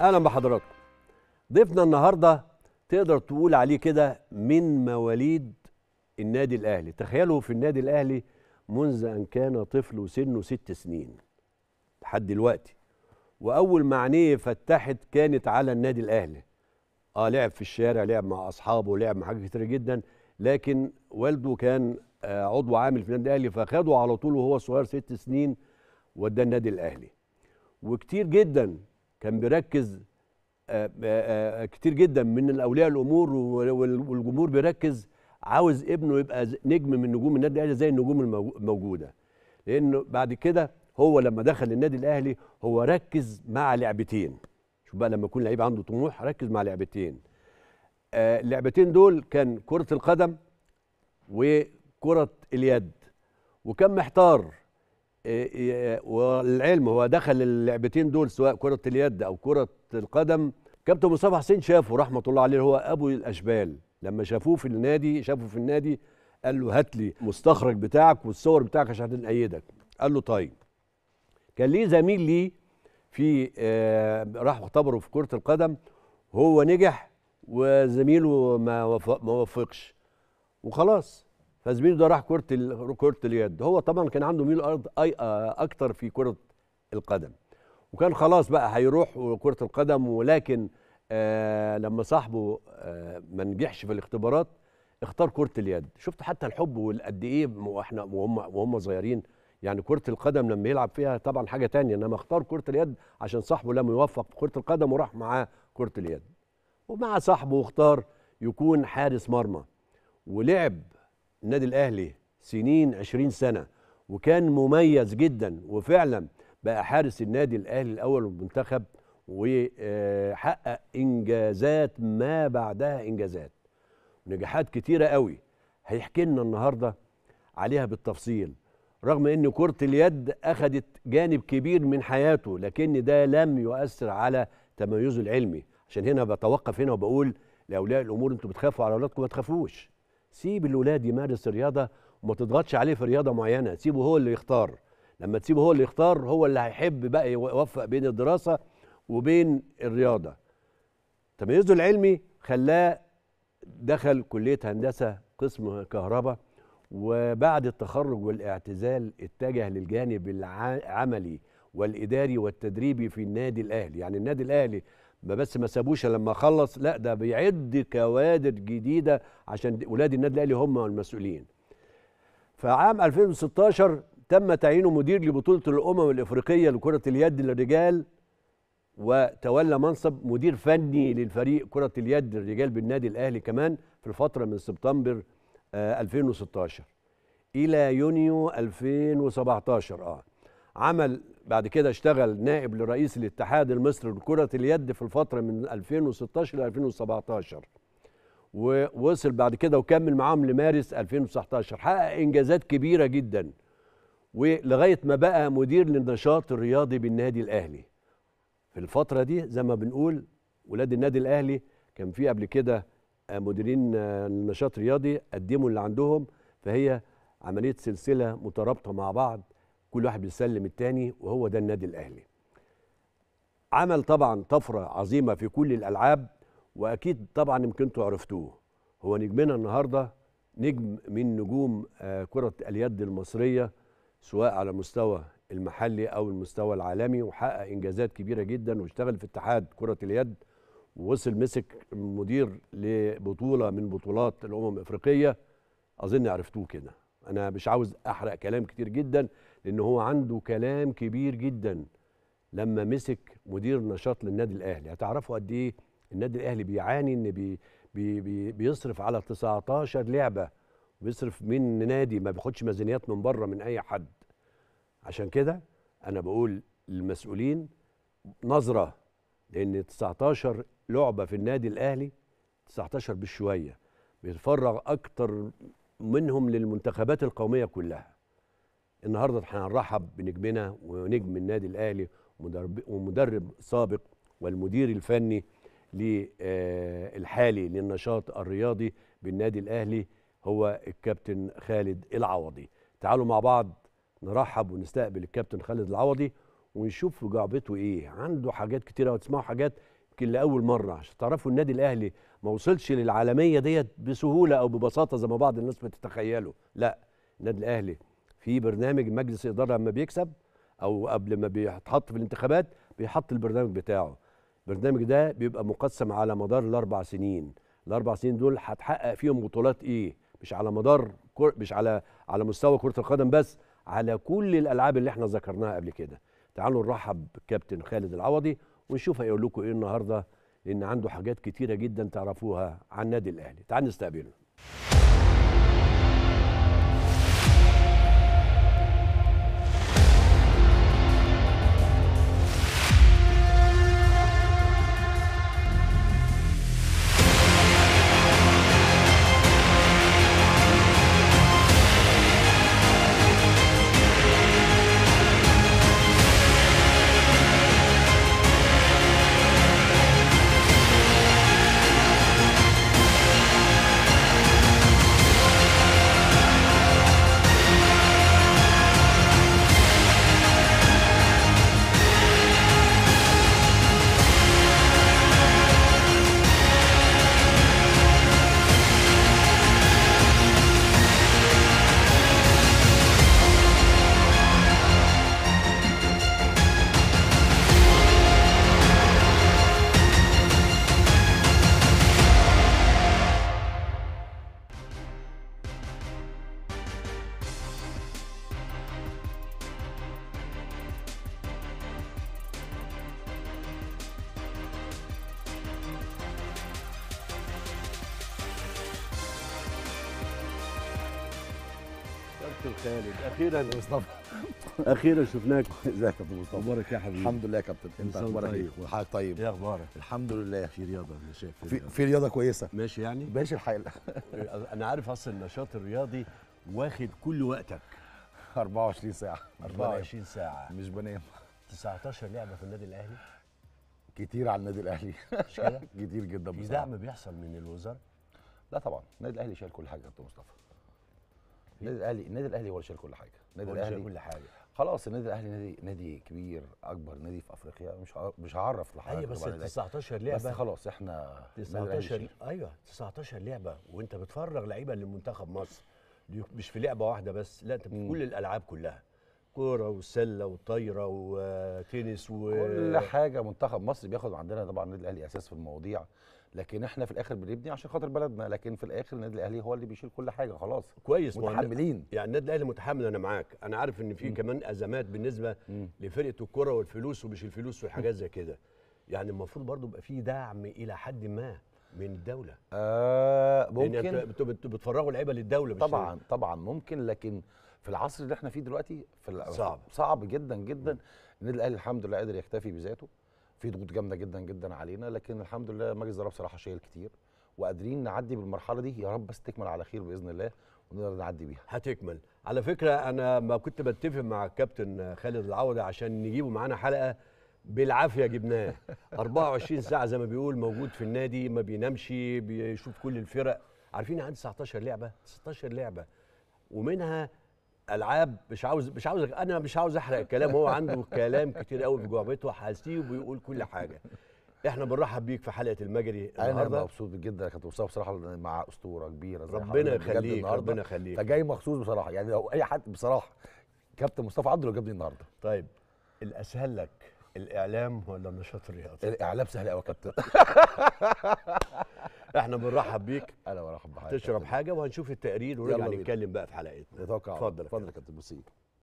اهلا بحضراتكم ضيفنا النهارده تقدر تقول عليه كده من مواليد النادي الاهلي تخيلوا في النادي الاهلي منذ ان كان طفل وسنه ست سنين لحد دلوقتي واول ما عينيه فتحت كانت على النادي الاهلي اه لعب في الشارع لعب مع اصحابه لعب مع حاجات كتير جدا لكن والده كان آه، عضو عامل في النادي الاهلي فخده على طول وهو صغير ست سنين وداه النادي الاهلي وكتير جدا كان بيركز آه، آه، آه، كتير جدا من الاولياء الامور والجمهور بيركز عاوز ابنه يبقى نجم من نجوم النادي الاهلي زي النجوم الموجوده لانه بعد كده هو لما دخل النادي الاهلي هو ركز مع لعبتين شوف بقى لما يكون لعيب عنده طموح ركز مع لعبتين اللعبتين دول كان كره القدم وكره اليد وكان محتار إيه، إيه، والعلم هو دخل اللعبتين دول سواء كره اليد او كره القدم كابتن مصطفى حسين شافه رحمه الله عليه هو ابو الاشبال لما شافوه في النادي شافه في النادي قال له هات لي مستخرج بتاعك والصور بتاعك عشان نأيدك قال له طيب كان ليه زميل ليه في آه، راح اختبره في كره القدم هو نجح وزميله ما وفقش وخلاص فزميله ده راح كره كره اليد هو طبعا كان عنده ميل ارض اي آه، اكتر في كره القدم وكان خلاص بقى هيروح كره القدم ولكن آه لما صاحبه آه ما نجحش في الاختبارات اختار كره اليد شفت حتى الحب والقد ايه واحنا وهم وهم صغيرين يعني كره القدم لما يلعب فيها طبعا حاجه تانية انما اختار كره اليد عشان صاحبه لم يوفق في كره القدم وراح معاه كره اليد ومع صاحبه اختار يكون حارس مرمى ولعب النادي الاهلي سنين 20 سنه وكان مميز جدا وفعلا بقى حارس النادي الاهلي الاول والمنتخب وحقق انجازات ما بعدها انجازات نجاحات كتيره قوي هيحكي لنا النهارده عليها بالتفصيل رغم ان كره اليد اخذت جانب كبير من حياته لكن ده لم يؤثر على تميزه العلمي عشان هنا بتوقف هنا وبقول لاولياء الامور انتوا بتخافوا على اولادكم ما تخافوش سيب الولاد يمارس الرياضه وما تضغطش عليه في رياضه معينه سيبه هو اللي يختار لما تسيبه هو اللي يختار هو اللي هيحب بقى يوفق بين الدراسه وبين الرياضه تميزه العلمي خلاه دخل كليه هندسه قسم كهرباء وبعد التخرج والاعتزال اتجه للجانب العملي والاداري والتدريبي في النادي الاهلي يعني النادي الاهلي ما بس ما سابوش لما خلص لا ده بيعد كوادر جديده عشان ولاد النادي الاهلي هم المسؤولين فعام 2016 تم تعيينه مدير لبطوله الامم الافريقيه لكره اليد للرجال وتولى منصب مدير فني للفريق كره اليد للرجال بالنادي الاهلي كمان في الفتره من سبتمبر 2016 آه، الى يونيو 2017 اه عمل بعد كده اشتغل نائب لرئيس الاتحاد المصري لكرة اليد في الفترة من 2016 ل 2017 ووصل بعد كده وكمل معاهم لمارس 2019 حقق إنجازات كبيرة جدا ولغاية ما بقى مدير للنشاط الرياضي بالنادي الأهلي في الفترة دي زي ما بنقول ولاد النادي الأهلي كان في قبل كده مديرين النشاط الرياضي قدموا اللي عندهم فهي عملية سلسلة مترابطة مع بعض كل واحد بيسلم التاني وهو ده النادي الاهلي عمل طبعا طفره عظيمه في كل الالعاب واكيد طبعا يمكن عرفتوه هو نجمنا النهارده نجم من نجوم آه، كره اليد المصريه سواء على مستوى المحلي او المستوى العالمي وحقق انجازات كبيره جدا واشتغل في اتحاد كره اليد ووصل مسك مدير لبطوله من بطولات الامم الافريقيه اظن عرفتوه كده انا مش عاوز احرق كلام كتير جدا لأن هو عنده كلام كبير جدا لما مسك مدير نشاط للنادي الأهلي هتعرفوا قد إيه النادي الأهلي بيعاني إن بي بي بي بيصرف على 19 لعبة بيصرف من نادي ما بياخدش ميزانيات من بره من أي حد عشان كده أنا بقول للمسؤولين نظرة لأن 19 لعبة في النادي الأهلي 19 بالشوية بيتفرغ أكتر منهم للمنتخبات القومية كلها النهارده احنا هنرحب بنجمنا ونجم النادي الاهلي ومدرب سابق والمدير الفني آه، الحالي للنشاط الرياضي بالنادي الاهلي هو الكابتن خالد العوضي تعالوا مع بعض نرحب ونستقبل الكابتن خالد العوضي ونشوف في جعبته ايه عنده حاجات كتيره وتسمعوا حاجات يمكن لاول مره عشان تعرفوا النادي الاهلي ما وصلش للعالميه ديت بسهوله او ببساطه زي ما بعض الناس بتتخيله لا النادي الاهلي في برنامج مجلس إدارة لما بيكسب أو قبل ما بيتحط في الانتخابات بيحط البرنامج بتاعه البرنامج ده بيبقى مقسم على مدار الأربع سنين الأربع سنين دول هتحقق فيهم بطولات إيه مش على مدار كر... مش على على مستوى كرة القدم بس على كل الألعاب اللي احنا ذكرناها قبل كده تعالوا نرحب بكابتن خالد العوضي ونشوف هيقول لكم ايه النهارده لان عنده حاجات كتيره جدا تعرفوها عن النادي الاهلي تعال نستقبله دكتور خالد اخيرا يا مصطفى اخيرا شفناك ازيك يا كابتن مصطفى اخبارك يا حبيبي الحمد لله يا كابتن انت اخبارك طيب. ايه وحضرتك طيب ايه اخبارك الحمد لله في رياضه انا شايف في, في رياضه كويسه ماشي يعني ماشي الحال انا عارف اصل النشاط الرياضي واخد كل وقتك 24 ساعه 24 ساعه مش بنام 19 لعبه في النادي الاهلي كتير على النادي الاهلي مش كده كتير جدا بصراحه في دعم بيحصل من الوزاره لا طبعا النادي الاهلي شايل كل حاجه يا كابتن مصطفى النادي الاهلي النادي الاهلي هو اللي شايل كل حاجه النادي الاهلي كل حاجه خلاص النادي الاهلي نادي نادي كبير اكبر نادي في افريقيا مش مش هعرف لحضرتك ايوه بس 19 لعبه بس خلاص احنا 19 ايوه 19 لعبه وانت بتفرغ لعيبه لمنتخب مصر مش في لعبه واحده بس لا انت في كل الالعاب كلها كوره وسله وطايره وتنس و كل حاجه منتخب مصر بياخد عندنا طبعا النادي الاهلي اساس في المواضيع لكن احنا في الاخر بنبني عشان خاطر بلدنا لكن في الاخر النادي الاهلي هو اللي بيشيل كل حاجه خلاص كويس متحملين يعني النادي الاهلي متحمل انا معاك انا عارف ان في كمان ازمات بالنسبه لفرقه الكره والفلوس ومش الفلوس والحاجات زي كده يعني المفروض برضو يبقى في دعم الى حد ما من الدوله آه يعني ممكن يعني بتفرغوا لعيبه للدوله طبعا طبعا ممكن لكن في العصر اللي احنا فيه دلوقتي في صعب صعب جدا جدا النادي الاهلي الحمد لله قادر يكتفي بذاته في ضغوط جامده جدا جدا علينا لكن الحمد لله مجلس الاداره بصراحه شايل كتير وقادرين نعدي بالمرحله دي يا رب بس تكمل على خير باذن الله ونقدر نعدي بيها هتكمل على فكره انا ما كنت بتفق مع الكابتن خالد العوضي عشان نجيبه معانا حلقه بالعافيه جبناه 24 ساعه زي ما بيقول موجود في النادي ما بينامش بيشوف كل الفرق عارفين عندي 19 لعبه 19 لعبه ومنها العاب مش عاوز مش عاوز انا مش عاوز احرق الكلام هو عنده كلام كتير قوي في جعبته هسيبه وبيقول كل حاجه احنا بنرحب بيك في حلقه المجري النهارده انا مبسوط جدا يا كابتن مصطفى بصراحه مع اسطوره كبيره ربنا يخليك ربنا يخليك فجاي مخصوص بصراحه يعني لو اي حد بصراحه كابتن مصطفى عبد لو جابني النهارده طيب الاسهل لك الاعلام ولا النشاط الرياضي؟ الاعلام سهل قوي يا كابتن احنا بنرحب بيك انا برحب بحضرتك تشرب حاجه وهنشوف التقرير ونرجع نتكلم بقى في حلقتنا اتفضل اتفضل يا كابتن بوسيك